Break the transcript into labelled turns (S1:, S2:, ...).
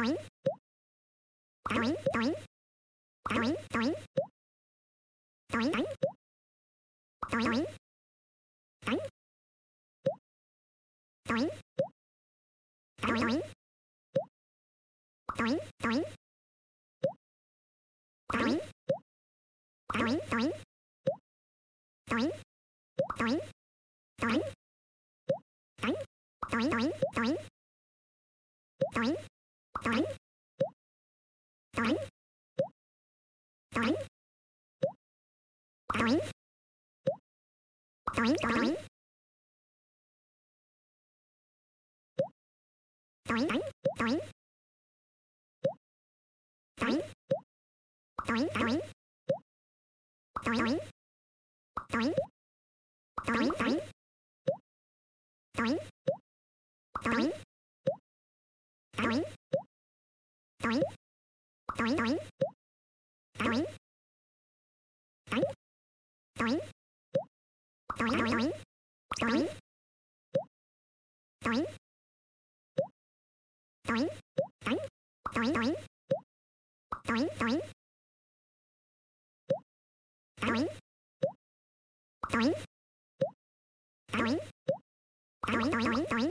S1: Doink. Doink. Doink. doing, doing,